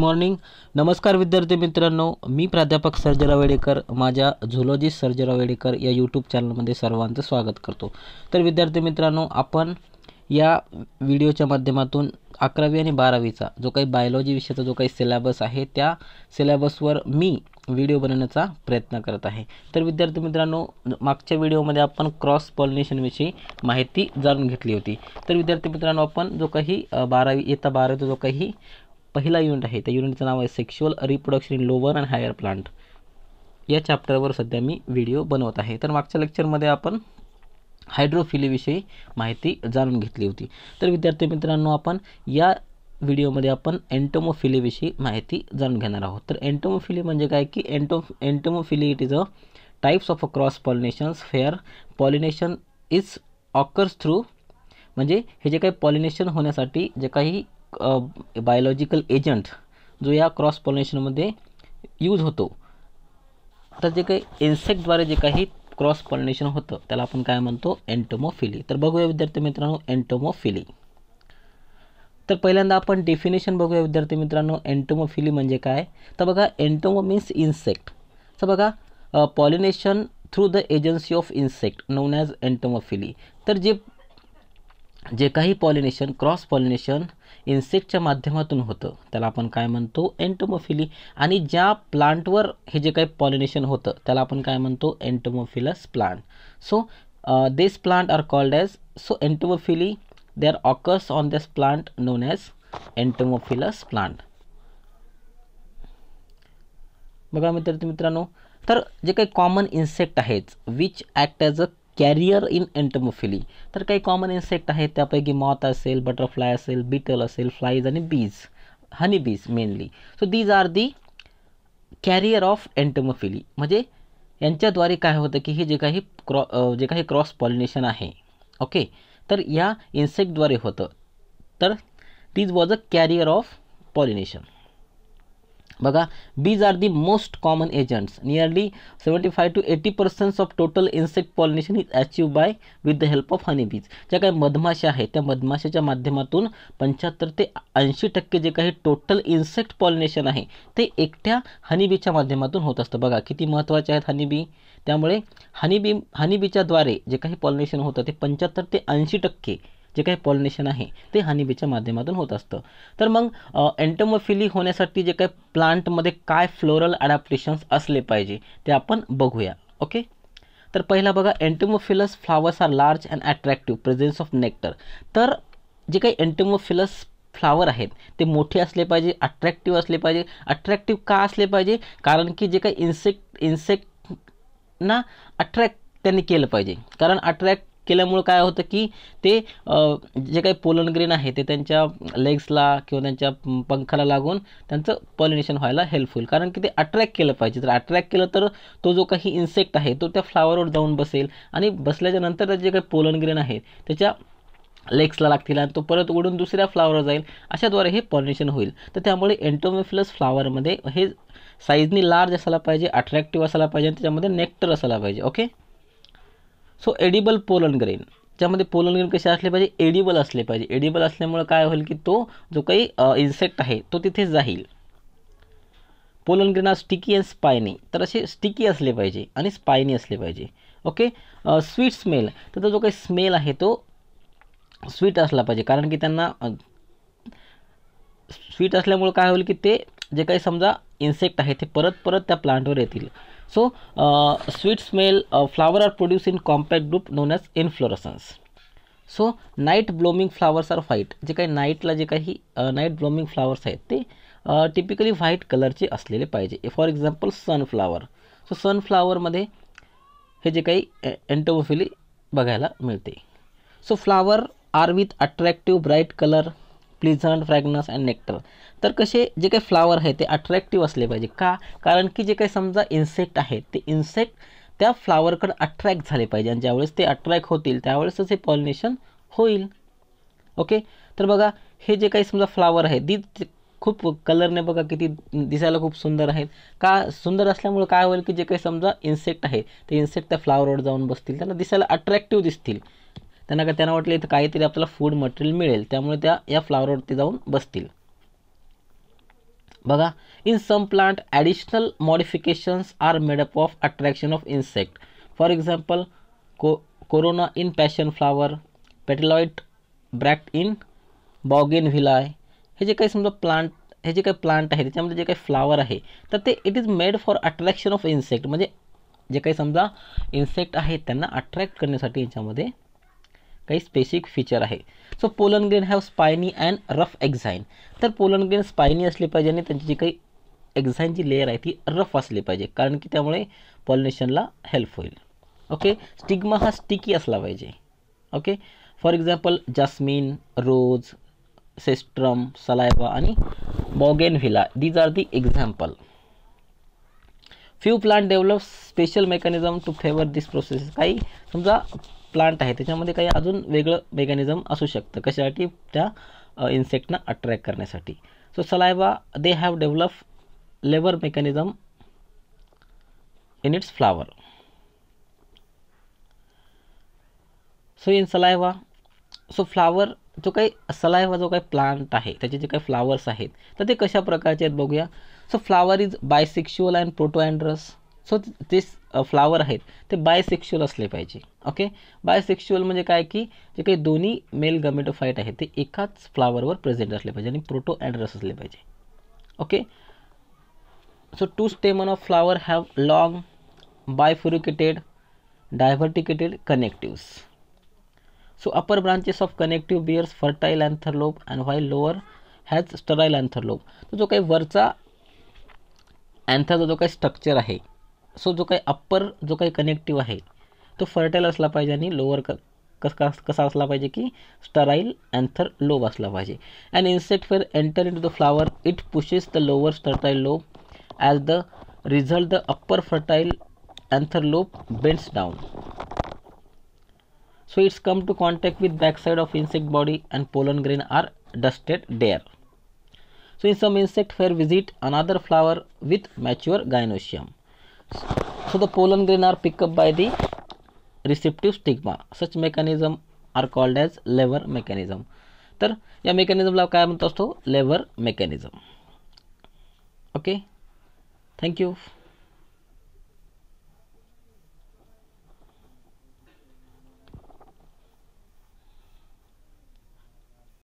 Morning नमस्कार विद्यार्थी मित्रांनो मी प्राध्यापक सर्जरा वेडेकर माझ्या झुलॉजिस्ट सर्जरा वेडेकर या यूट्यूब चॅनलमध्ये सर्वांचं स्वागत करतो तर विद्यार्थी मित्रांनो आपण या व्हिडिओच्या माध्यमातून अकरावी आणि बारावीचा जो काही बायोलॉजी विषयाचा जो काही सिलेबस आहे त्या सिलेबसवर मी व्हिडिओ बनवण्याचा प्रयत्न करत आहे तर विद्यार्थी मित्रांनो मागच्या व्हिडिओमध्ये आपण क्रॉस पॉलिनेशनविषयी माहिती जाणून घेतली होती तर विद्यार्थी मित्रांनो आपण जो काही बारावी येता बारावीचा जो काही पहिला युनिट आहे त्या युनिटचं नाव आहे sexual reproduction in lower and higher plant या चॅप्टरवर सध्या मी व्हिडिओ बनवत आहे तर मागच्या लेक्चरमध्ये आपण हायड्रोफिलीविषयी माहिती जाणून घेतली होती तर विद्यार्थी मित्रांनो आपण या व्हिडिओमध्ये आपण एन्टोमोफिलीविषयी माहिती जाणून घेणार आहोत तर एन्टोमोफिली म्हणजे काय की एन्टो entomophily it is a types of a cross pollinations where pollination is occurs through म्हणजे हे जे काही पॉलिनेशन होण्यासाठी जे काही बायोलॉजिकल एजंट जो या क्रॉस पॉलिनेशनमध्ये यूज होतो तर जे काही इन्सेक्टद्वारे जे काही क्रॉस पॉलिनेशन होतं त्याला आपण काय म्हणतो एन्टोमोफिली तर बघूया विद्यार्थी मित्रांनो एन्टोमोफिली तर पहिल्यांदा आपण डेफिनेशन बघूया विद्यार्थी मित्रांनो एन्टोमोफिली म्हणजे काय तर बघा एन्टोमो मीन्स इन्सेक्ट तर बघा pollination through the agency of insect known as entomophily तर जे जे काही पॉलिनेशन क्रॉस पॉलिनेशन इन्सेक्टच्या माध्यमातून होतं त्याला आपण काय म्हणतो एंटोमोफिली आणि ज्या प्लांटवर हे जे काही पॉलिनेशन होतं त्याला आपण काय म्हणतो entomophilous plant so this plant are called as so entomophily they are occurs on this plant known as entomophilous plant बघा मित्र मित्रांनो तर जे काही कॉमन इन्सेक्ट आहेत which act as a carrier in entomophily तर काही कॉमन इन्सेक्ट आहेत त्यापैकी मॉथ असेल बटरफ्लाय असेल बिटल असेल फ्लाईज आणि bees honey bees mainly so these are the carrier of entomophily म्हणजे यांच्याद्वारे काय होतं की हे जे काही क्रॉ जे काही क्रॉस पॉलिनेशन आहे ओके तर या इन्सेक्टद्वारे होतं तर these was a carrier of pollination बघा bees are the most common agents nearly seventy five to eighty percents of total insect pollination is achieve by with the help of honey bees ज्या काही मधमाशा आहेत त्या मधमाशाच्या माध्यमातून पंच्याहत्तर ते ऐंशी टक्के जे काही टोटल इन्सेक्ट पॉलिनेशन आहे ते एकट्या हनीबीच्या माध्यमातून होत असतं बघा किती महत्त्वाचे आहेत हनी बी त्यामुळे हनीबी हनीबीच्याद्वारे जे काही पॉलिनेशन होतं ते पंच्याहत्तर ते ऐंशी टक्के जे काही पॉलिनेशन आहे ते हनीबीच्या माध्यमातून होत असतं तर मग एन्टोमोफिली होण्यासाठी जे काही प्लांटमध्ये काय फ्लोरल ॲडॅप्टेशन्स असले पाहिजे ते आपण बघूया ओके तर पहिला बघा entomophilous flowers are large and attractive presence of nectar तर जे काही एन्टोमोफिलस फ्लावर आहेत ते मोठे असले पाहिजे अट्रॅक्टिव्ह असले पाहिजे अट्रॅक्टिव्ह का असले पाहिजे कारण की जे काही इन्सेक्ट इन्सेक्ट ना अट्रॅक्ट त्यांनी केलं पाहिजे कारण अट्रॅक्ट केल्यामुळं काय होतं की ते जे काही पोलन ग्रेन आहे ते त्यांच्या लेग्सला किंवा त्यांच्या पंखाला लागून त्यांचं पॉलिनेशन व्हायला हेल्पफुल कारण की ते अट्रॅक्ट केलं पाहिजे जर अट्रॅक्ट केलं तर तो जो काही इन्सेक्ट आहे तो त्या फ्लावरवर जाऊन बसेल आणि बसल्याच्या नंतर त्याचे जे काही पोलन ग्रेन आहेत त्याच्या लेग्सला लागतील आणि तो परत उडून दुसऱ्या फ्लावरवर जाईल अशाद्वारे हे पॉलिनेशन होईल तर त्यामुळे एन्टोमेफिलस फ्लावरमध्ये हे साईजनी लार्ज असायला पाहिजे अट्रॅक्टिव्ह असायला पाहिजे आणि त्याच्यामध्ये नेक्टर असायला पाहिजे okay so edible pollen grain त्यामध्ये पोलन ग्रेन कसे असले पाहिजे एडिबल असले पाहिजे एडिबल असल्यामुळे काय होईल की तो जो काही इन्सेक्ट आहे तो तिथे जाईल पोलन ग्रेन हा स्टिकी अँड स्पायनी तर असे स्टिकी असले पाहिजे आणि स्पायनी असले पाहिजे ओके स्वीट स्मेल तर तो जो काही स्मेल आहे तो स्वीट असला पाहिजे कारण की त्यांना स्वीट असल्यामुळे काय होईल की ते जे काही समजा इन्सेक्ट आहे ते परत परत त्या प्लांटवर येतील so sweet smell flower are produce in compact group known as inflorescence. So night blooming flowers are white जे काही नाईटला जे काही नाईट ब्लोमिंग फ्लावर्स आहेत ते टिपिकली व्हाईट कलरचे असलेले पाहिजे फॉर एक्झाम्पल सनफ्लावर सो सनफ्लावरमध्ये हे जे काही एंटोमोफिली बघायला मिळते so flower are with attractive bright colour pleasant fragrance and nectar तर कसे जे काही फ्लावर आहे ते अट्रॅक्टिव्ह असले पाहिजे का कारण की जे काही समजा इन्सेक्ट आहे ते इन्सेक्ट त्या फ्लावरकडे अट्रॅक्ट झाले पाहिजे आणि ज्यावेळेस ते अट्रॅक्ट होतील त्यावेळेसच हे पॉलिनेशन होईल ओके तर बघा हे जे काही समजा फ्लावर आहे दी खूप कलरने बघा किती दिसायला खूप सुंदर आहेत का सुंदर असल्यामुळे काय होईल की जे काही समजा इन्सेक्ट आहे ते इन्सेक्ट त्या फ्लावरवर जाऊन बसतील त्यांना दिसायला अट्रॅक्टिव्ह दिसतील त्यांना का त्यांना वाटलं इथं काहीतरी आपल्याला फूड मटेरियल मिळेल त्यामुळे त्या या फ्लावरवरती जाऊन बसतील बघा in some plant additional modifications are made up of attraction of insect for example को corona in passion flower petaloid bract in bougainvillea हे जे काही समजा प्लांट हे जे काही प्लांट आहे त्याच्यामध्ये जे काही फ्लावर आहे तर ते it is made for attraction of insect म्हणजे जे काही समजा इन्सेक्ट आहे त्यांना अट्रॅक्ट करण्यासाठी याच्यामध्ये काही स्पेसिफिक फीचर आहे so pollen grain have spiny and rough exine तर पोलन ग्रेन स्पायनी असली पाहिजे आणि त्यांची जी काही जी लेअर आहे ती रफ असली पाहिजे कारण की त्यामुळे पॉलिनेशनला हेल्प होईल ओके स्टिग्मा हा स्टिकी असला पाहिजे okay for example jasmine rose cestrum salvia आणि bougainvillea these are the example few plant develop special mechanism to favour this process काही समजा प्लांट आहे त्याच्यामध्ये काही अजून वेगळं मेकॅनिझम असू शकतं कशासाठी त्या इन्सेक्टना अट्रॅक्ट करण्यासाठी so salvia they have develop लेबर mechanism in its flower so in salvia so flower जो काही सलायवा जो काही प्लांट आहे त्याचे जे काही फ्लावर्स आहेत तर ते कशा प्रकारचे आहेत बघूया so flower is bisexual and प्रोटो सो ते फ्लावर आहेत ते बायसेक्शुअल असले पाहिजे ओके बायसेक्शुअल म्हणजे काय की जे काही दोन्ही मेल फाईट आहेत ते एकाच फ्लावरवर प्रेझेंट असले पाहिजे आणि प्रोटो ॲड्रेस असले पाहिजे okay so two stamen of flower have long bifurcated divaricated connectives so upper branches of connective bears fertile anther lobe and why lower has sterile anther lobe तो जो काही वरचा अँथरचा जो काही स्ट्रक्चर आहे सो जो काही अप्पर जो काही कनेक्टिव्ह आहे तो फर्टाईल असला पाहिजे आणि लोअर क कस कसा असला पाहिजे की स्टराईल अँथर लोब असला पाहिजे and insect where enter into the flower it pushes the lower sterile lobe as the result the upper fertile anther lobe bends down so its come to contact with back side of insect body and pollen grain are dusted there so in some insect where visit another flower with mature gynoecium So the pollen grain are picked up by the receptive stigma. Such mechanism are called as lever mechanism. तर या मेकॅनिझमला काय म्हणत lever mechanism. Okay. Thank you.